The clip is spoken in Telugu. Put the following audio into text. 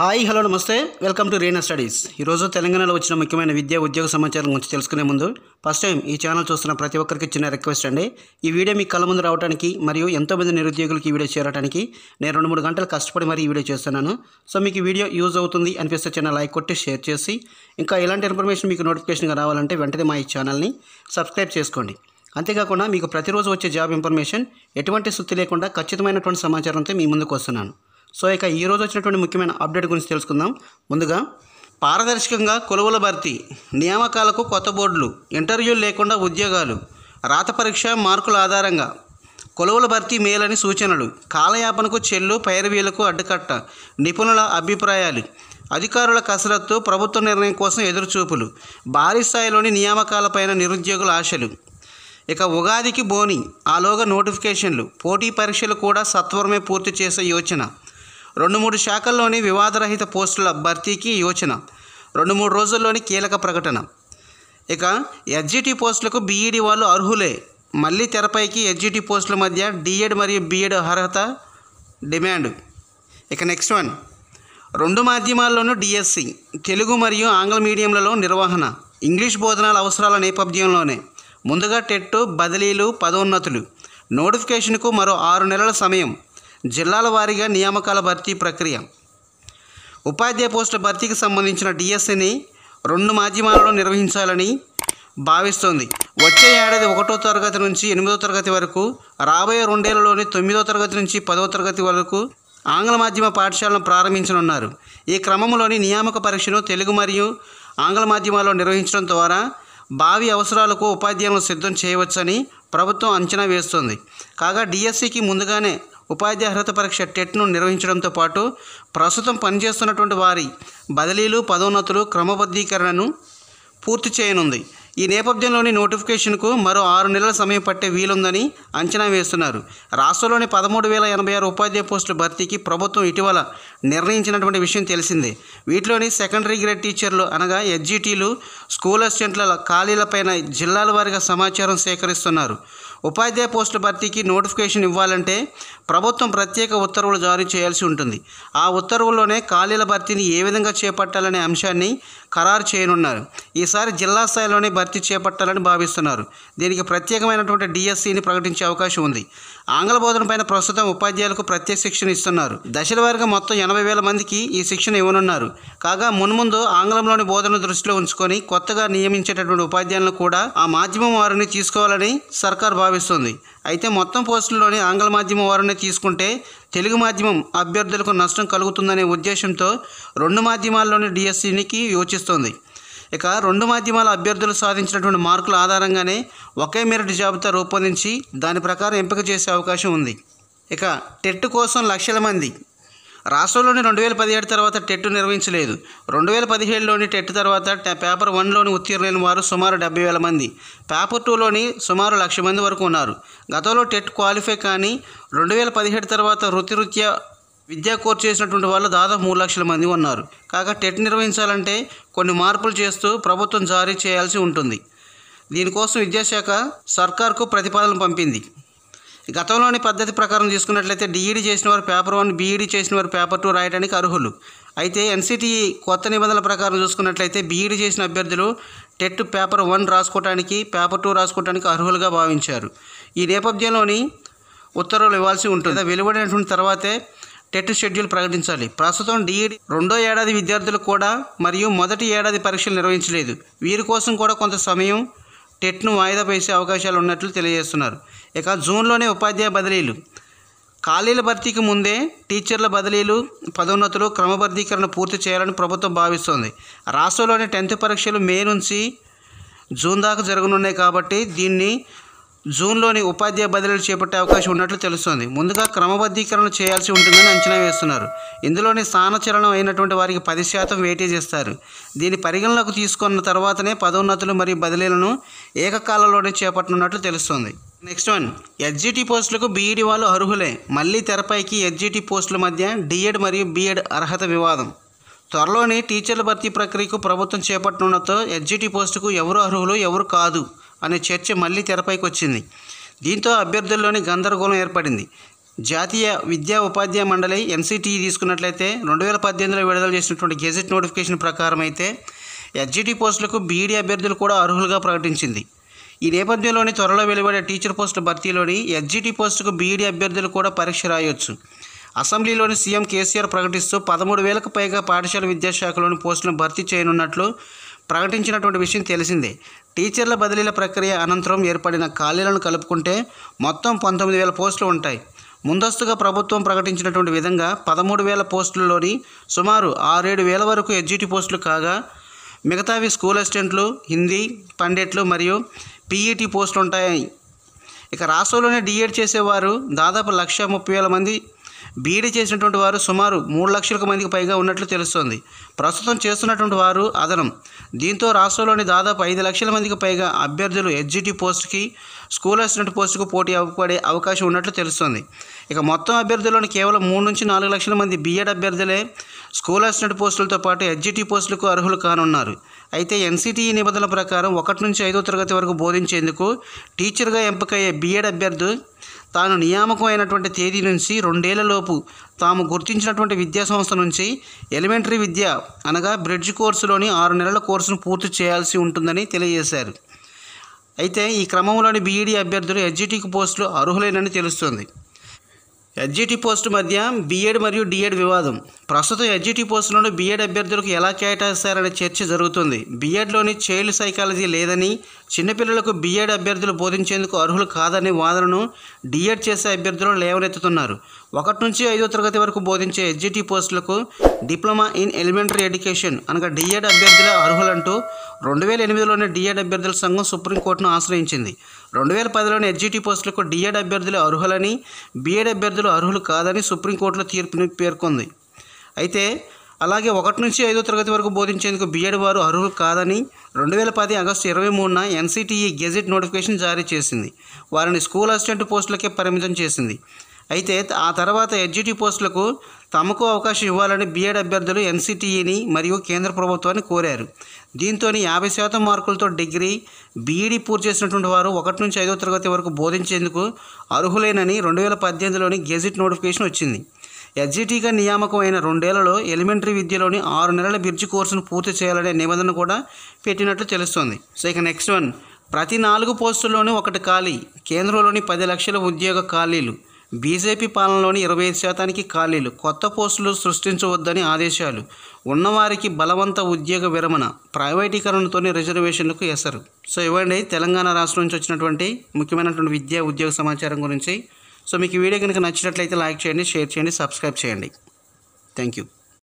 hi hello namaste welcome to Rena studies ఈరోజు తెలంగాణలో వచ్చిన ముఖ్యమైన విద్యా ఉద్యోగ సమాచారం గురించి తెలుసుకునే ముందు ఫస్ట్ టైం ఈ ఛానల్ చూస్తున్న ప్రతి ఒక్కరికి చిన్న రిక్వెస్ట్ అండి ఈ వీడియో మీ కళ్ళ ముందు రావడానికి మరియు ఎంతోమంది నిరుద్యోగులకి ఈ వీడియో చేరడానికి నేను రెండు మూడు గంటలు కష్టపడి మరి ఈ వీడియో చేస్తున్నాను సో మీకు వీడియో యూజ్ అవుతుంది అనిపిస్తే చిన్న లైక్ కొట్టి షేర్ చేసి ఇంకా ఇలాంటి ఇన్ఫర్మేషన్ మీకు నోటిఫికేషన్గా రావాలంటే వెంటనే మా ఈ ఛానల్ని సబ్స్క్రైబ్ చేసుకోండి అంతేకాకుండా మీకు ప్రతిరోజు వచ్చే జాబ్ ఇన్ఫర్మేషన్ ఎటువంటి సుత్తి లేకుండా ఖచ్చితమైనటువంటి సమాచారంతో మీ ముందుకు వస్తున్నాను సో ఇక ఈరోజు వచ్చినటువంటి ముఖ్యమైన అప్డేట్ గురించి తెలుసుకుందాం ముందుగా పారదర్శకంగా కొలువుల భర్తీ నియామకాలకు కొత్త బోర్డులు ఇంటర్వ్యూలు లేకుండా ఉద్యోగాలు రాత పరీక్ష మార్కుల ఆధారంగా కొలువుల భర్తీ మేలని సూచనలు కాలయాపనకు చెల్లు పైరవీలకు అడ్డుకట్ట నిపుణుల అభిప్రాయాలు అధికారుల కసరత్తు ప్రభుత్వ నిర్ణయం కోసం ఎదురుచూపులు భారీ స్థాయిలోని నియామకాలపైన నిరుద్యోగుల ఆశలు ఇక ఉగాదికి బోని ఆలోగా నోటిఫికేషన్లు పోటీ పరీక్షలు కూడా సత్వరమే పూర్తి చేసే యోచన రెండు మూడు శాఖల్లోని వివాదరహిత పోస్టుల భర్తీకి యోచన రెండు మూడు రోజుల్లోని కీలక ప్రకటన ఇక ఎడ్జిటి పోస్టులకు బీఈడి వాళ్ళు అర్హులే మళ్ళీ తెరపైకి ఎడ్జిటి పోస్టుల మధ్య డిఎడ్ మరియు బీఎడ్ అర్హత డిమాండ్ ఇక నెక్స్ట్ వన్ రెండు మాధ్యమాల్లోనూ డిఎస్సి తెలుగు మరియు ఆంగ్ల మీడియంలలో నిర్వహణ ఇంగ్లీష్ బోధనాల అవసరాల నేపథ్యంలోనే ముందుగా టెట్టు బదిలీలు పదోన్నతులు నోటిఫికేషన్కు మరో ఆరు నెలల సమయం జిల్లాల వారీగా నియామకాల భర్తీ ప్రక్రియ ఉపాధ్యాయ పోస్టుల భర్తీకి సంబంధించిన డిఎస్సిని రెండు మాధ్యమాలలో నిర్వహించాలని భావిస్తోంది వచ్చే ఏడాది ఒకటో తరగతి నుంచి ఎనిమిదో తరగతి వరకు రాబోయే రెండేళ్లలోని తొమ్మిదో తరగతి నుంచి పదవ తరగతి వరకు ఆంగ్ల మాధ్యమ పాఠశాలను ప్రారంభించనున్నారు ఈ క్రమంలోని నియామక పరీక్షను తెలుగు మరియు ఆంగ్ల మాధ్యమాల్లో నిర్వహించడం ద్వారా భావి అవసరాలకు ఉపాధ్యాయులను సిద్ధం చేయవచ్చని ప్రభుత్వం అంచనా వేస్తుంది కాగా డిఎస్సికి ముందుగానే ఉపాధి అర్హత పరీక్ష టెట్ను నిర్వహించడంతో పాటు ప్రస్తుతం పనిచేస్తున్నటువంటి వారి బదిలీలు పదోన్నతులు క్రమబద్ధీకరణను పూర్తి చేయనుంది ఈ నేపథ్యంలోని నోటిఫికేషన్కు మరో ఆరు నెలల సమయం పట్టే వీలుందని అంచనా వేస్తున్నారు రాష్ట్రంలోని పదమూడు వేల ఎనభై ఆరు ఉపాధ్యాయ పోస్టుల భర్తీకి ప్రభుత్వం ఇటీవల నిర్ణయించినటువంటి విషయం తెలిసిందే వీటిలోని సెకండరీ గ్రేడ్ టీచర్లు అనగా ఎడ్జిటీలు స్కూల్ అసిస్టెంట్ల ఖాళీలపైన జిల్లాల వారిగా సమాచారం సేకరిస్తున్నారు ఉపాధ్యాయ పోస్టుల భర్తీకి నోటిఫికేషన్ ఇవ్వాలంటే ప్రభుత్వం ప్రత్యేక ఉత్తర్వులు జారీ చేయాల్సి ఉంటుంది ఆ ఉత్తర్వుల్లోనే ఖాళీల భర్తీని ఏ విధంగా చేపట్టాలనే అంశాన్ని ఖరారు చేయనున్నారు ఈసారి జిల్లా స్థాయిలోనే భర్తీ భర్తీ చేపట్టాలని భావిస్తున్నారు దీనికి ప్రత్యేకమైనటువంటి డిఎస్సిని ప్రకటించే అవకాశం ఉంది ఆంగ్ల బోధనపైన ప్రస్తుతం ఉపాధ్యాయులకు ప్రత్యేక శిక్షణ ఇస్తున్నారు దశల వారిగా మొత్తం ఎనభై వేల మందికి ఈ శిక్షణ ఇవ్వనున్నారు కాగా మున్ముందు ఆంగ్లంలోని బోధన దృష్టిలో ఉంచుకొని కొత్తగా నియమించేటటువంటి ఉపాధ్యాయులను కూడా ఆ మాధ్యమం వారిని తీసుకోవాలని సర్కార్ భావిస్తుంది అయితే మొత్తం పోస్టుల్లోని ఆంగ్ల మాధ్యమం వారిని తీసుకుంటే తెలుగు మాధ్యమం అభ్యర్థులకు నష్టం కలుగుతుందనే ఉద్దేశంతో రెండు మాధ్యమాల్లోని డిఎస్సీనికి యోచిస్తోంది ఇక రెండు మాధ్యమాల అభ్యర్థులు సాధించినటువంటి మార్కుల ఆధారంగానే ఒకే మెరిట్ జాబితా రూపొందించి దాని ప్రకారం ఎంపిక చేసే అవకాశం ఉంది ఇక టెట్ కోసం లక్షల మంది రాష్ట్రంలోని రెండు వేల పదిహేడు తర్వాత టెట్ నిర్వహించలేదు రెండు వేల పదిహేడులోని టెట్ తర్వాత పేపర్ వన్లోని ఉత్తీర్ణులైన వారు సుమారు డెబ్బై వేల మంది పేపర్ టూలోని సుమారు లక్ష మంది వరకు ఉన్నారు గతంలో టెట్ క్వాలిఫై కానీ రెండు వేల పదిహేడు తర్వాత వృత్తిరీత్యా విద్యా కోర్సు చేసినటువంటి వాళ్ళు దాదాపు మూడు లక్షల మంది ఉన్నారు కాగా టెట్ నిర్వహించాలంటే కొన్ని మార్పులు చేస్తూ ప్రభుత్వం జారీ చేయాల్సి ఉంటుంది దీనికోసం విద్యాశాఖ సర్కార్కు ప్రతిపాదనలు పంపింది గతంలోని పద్ధతి ప్రకారం తీసుకున్నట్లయితే డిఈడి చేసిన వారు పేపర్ వన్ బీఈడి చేసిన వారు పేపర్ టూ రాయడానికి అర్హులు అయితే ఎన్సిటిఈ కొత్త నిబంధనల ప్రకారం చూసుకున్నట్లయితే బీఈడి చేసిన అభ్యర్థులు టెట్ పేపర్ వన్ రాసుకోవడానికి పేపర్ టూ రాసుకోవడానికి అర్హులుగా భావించారు ఈ నేపథ్యంలోని ఉత్తర్వులు ఇవ్వాల్సి ఉంటుంది వెలువడినటువంటి తర్వాతే టెట్ షెడ్యూల్ ప్రకటించాలి ప్రస్తుతం డిఈడి రెండో ఏడాది విద్యార్థులు కూడా మరియు మొదటి ఏడాది పరీక్షలు నిర్వహించలేదు వీరి కోసం కూడా కొంత సమయం టెట్ను వాయిదా వేసే అవకాశాలు ఉన్నట్లు తెలియజేస్తున్నారు ఇక జూన్లోనే ఉపాధ్యాయ బదిలీలు ఖాళీల భర్తీకి ముందే టీచర్ల బదిలీలు పదోన్నతులు క్రమబద్ధీకరణ పూర్తి చేయాలని ప్రభుత్వం భావిస్తోంది రాష్ట్రంలోని టెన్త్ పరీక్షలు మే నుంచి జూన్ దాకా జరగనున్నాయి కాబట్టి దీన్ని జూన్లోని ఉపాధ్యాయ బదిలీలు చేపట్టే అవకాశం ఉన్నట్లు తెలుస్తోంది ముందుగా క్రమబద్ధీకరణ చేయాల్సి ఉంటుందని అంచనా వేస్తున్నారు ఇందులోని స్థానచలనం అయినటువంటి వారికి పది శాతం వేటీ ఇస్తారు దీని పరిగణలోకి తీసుకున్న తర్వాతనే పదోన్నతులు మరియు బదిలీలను ఏకకాలంలోనే చేపట్టనున్నట్లు తెలుస్తోంది నెక్స్ట్ వన్ ఎడ్జిటి పోస్టులకు బీఈడి వాళ్ళు అర్హులే మళ్ళీ తెరపైకి ఎడ్జిటి పోస్టుల మధ్య డిఎడ్ మరియు బీఎడ్ అర్హత వివాదం త్వరలోనే టీచర్ల భర్తీ ప్రక్రియకు ప్రభుత్వం చేపట్టడంతో ఎడ్జిటి పోస్టుకు ఎవరు అర్హులు ఎవరు కాదు అనే చర్చ మళ్లీ తెరపైకి వచ్చింది దీంతో అభ్యర్థుల్లోని గందరగోళం ఏర్పడింది జాతీయ విద్యా ఉపాధ్యాయ మండలి ఎన్సిటిఈ తీసుకున్నట్లయితే రెండు వేల పద్దెనిమిదిలో విడుదల చేసినటువంటి గెజెట్ నోటిఫికేషన్ ప్రకారం అయితే ఎడ్జిటి పోస్టులకు బీఈడీ అభ్యర్థులు కూడా అర్హులుగా ప్రకటించింది ఈ నేపథ్యంలోని త్వరలో వెలువడే టీచర్ పోస్టుల భర్తీలోని ఎస్జిటి పోస్టుకు బీఈడీ అభ్యర్థులు కూడా పరీక్ష రాయొచ్చు అసెంబ్లీలోని సీఎం కేసీఆర్ ప్రకటిస్తూ పదమూడు వేలకు పైగా పాఠశాల విద్యాశాఖలోని పోస్టులను భర్తీ చేయనున్నట్లు ప్రకటించినటువంటి విషయం తెలిసిందే టీచర్ల బదిలీల ప్రక్రియ అనంతరం ఏర్పడిన ఖాళీలను కలుపుకుంటే మొత్తం పంతొమ్మిది వేల పోస్టులు ఉంటాయి ముందస్తుగా ప్రభుత్వం ప్రకటించినటువంటి విధంగా పదమూడు వేల పోస్టులలోని సుమారు ఆరేడు వేల వరకు ఎగ్జిక్యూటివ్ పోస్టులు కాగా మిగతావి స్కూల్ అసిస్టెంట్లు హిందీ పండిట్లు మరియు పీఈటీ పోస్టులు ఉంటాయి ఇక రాష్ట్రంలోనే డిఎడ్ చేసేవారు దాదాపు లక్ష ముప్పై వేల మంది బీఈడీ చేసినటువంటి వారు సుమారు మూడు లక్షలకు మందికి పైగా ఉన్నట్లు తెలుస్తోంది ప్రస్తుతం చేస్తున్నటువంటి వారు అదనం దీంతో రాష్ట్రంలోని దాదాపు ఐదు లక్షల మందికి పైగా అభ్యర్థులు ఎడ్జిటి పోస్టుకి స్కూల్ అసిస్టెంట్ పోస్టుకు పోటీ అవ్వబడే అవకాశం ఉన్నట్లు తెలుస్తోంది ఇక మొత్తం అభ్యర్థుల్లోని కేవలం మూడు నుంచి నాలుగు లక్షల మంది బీఎడ్ అభ్యర్థులే స్కూల్ అసిస్టెంట్ పోస్టులతో పాటు ఎడ్జిటి పోస్టులకు అర్హులు కానున్నారు అయితే ఎన్సిటిఈ నిబంధనల ప్రకారం ఒకటి నుంచి ఐదో తరగతి వరకు బోధించేందుకు టీచర్గా ఎంపికయ్యే బీఎడ్ అభ్యర్థు తాను నియామకం అయినటువంటి తేదీ నుంచి రెండేళ్లలోపు తాము గుర్తించినటువంటి విద్యా సంస్థ నుంచి ఎలిమెంటరీ విద్య అనగా బ్రిడ్జ్ కోర్సులోని ఆరు నెలల కోర్సును పూర్తి చేయాల్సి ఉంటుందని తెలియజేశారు అయితే ఈ క్రమంలోని బీఈడీ అభ్యర్థులు ఎడ్జిటికి పోస్టులు అర్హులేనని తెలుస్తోంది ఎడ్జిటి పోస్టు మధ్య బీఎడ్ మరియు డిఎడ్ వివాదం ప్రస్తుతం ఎడ్జిటి పోస్టులను బీఎడ్ అభ్యర్థులకు ఎలా కేటాయిస్తారనే చర్చ జరుగుతుంది బీఎడ్లోని చైల్డ్ సైకాలజీ లేదని చిన్నపిల్లలకు బీఎడ్ అభ్యర్థులు బోధించేందుకు అర్హులు కాదనే వాదనను డిఎడ్ చేసే అభ్యర్థులు లేవనెత్తుతున్నారు ఒకటి నుంచి ఐదో తరగతి వరకు బోధించే ఎడ్జిటి పోస్టులకు డిప్లొమా ఇన్ ఎలిమెంటరీ ఎడ్యుకేషన్ అనగా డిఎడ్ అభ్యర్థుల అర్హులంటూ రెండు వేల ఎనిమిదిలోనే డిఎడ్ అభ్యర్థుల సంఘం సుప్రీంకోర్టును ఆశ్రయించింది రెండు వేల పదిలోని ఎడ్జిటి పోస్టులకు డిఎడ్ అభ్యర్థులు అర్హులని బీఎడ్ అభ్యర్థులు అర్హులు కాదని సుప్రీంకోర్టులో తీర్పుని పేర్కొంది అయితే అలాగే ఒకటి నుంచి ఐదో తరగతి వరకు బోధించేందుకు బీఎడ్ వారు అర్హులు కాదని రెండు వేల పది ఆగస్టు ఇరవై మూడున ఎన్సిటిఈ గెజెట్ నోటిఫికేషన్ జారీ చేసింది వారిని స్కూల్ అసిస్టెంట్ పోస్టులకే పరిమితం చేసింది అయితే ఆ తర్వాత ఎడ్జిటి పోస్టులకు తమకు అవకాశం ఇవ్వాలని బీఎడ్ అభ్యర్థులు ఎన్సిటిఈని e మరియు కేంద్ర ప్రభుత్వాన్ని కోరారు దీంతో యాభై శాతం మార్కులతో డిగ్రీ బీఈడీ e పూర్తి చేసినటువంటి వారు ఒకటి నుంచి ఐదో తరగతి వరకు బోధించేందుకు అర్హులేనని రెండు వేల పద్దెనిమిదిలోని గెజిట్ నోటిఫికేషన్ వచ్చింది ఎస్జిటీగా e నియామకం అయిన రెండేళ్లలో ఎలిమెంటరీ విద్యలోని ఆరు నెలల బిర్జి కోర్సును పూర్తి చేయాలనే నిబంధన కూడా పెట్టినట్లు తెలుస్తోంది సో ఇక నెక్స్ట్ వన్ ప్రతి నాలుగు పోస్టుల్లోనూ ఒకటి ఖాళీ కేంద్రంలోని పది లక్షల ఉద్యోగ ఖాళీలు బీజేపీ పాలనలోని ఇరవై ఐదు శాతానికి ఖాళీలు కొత్త పోస్టులు సృష్టించవద్దని ఆదేశాలు ఉన్నవారికి బలవంత ఉద్యోగ విరమణ ప్రైవేటీకరణతోనే రిజర్వేషన్లకు ఎసరు సో ఇవ్వండి తెలంగాణ రాష్ట్రం నుంచి వచ్చినటువంటి ముఖ్యమైనటువంటి విద్యా ఉద్యోగ సమాచారం గురించి సో మీకు వీడియో కనుక నచ్చినట్లయితే లైక్ చేయండి షేర్ చేయండి సబ్స్క్రైబ్ చేయండి థ్యాంక్ యూ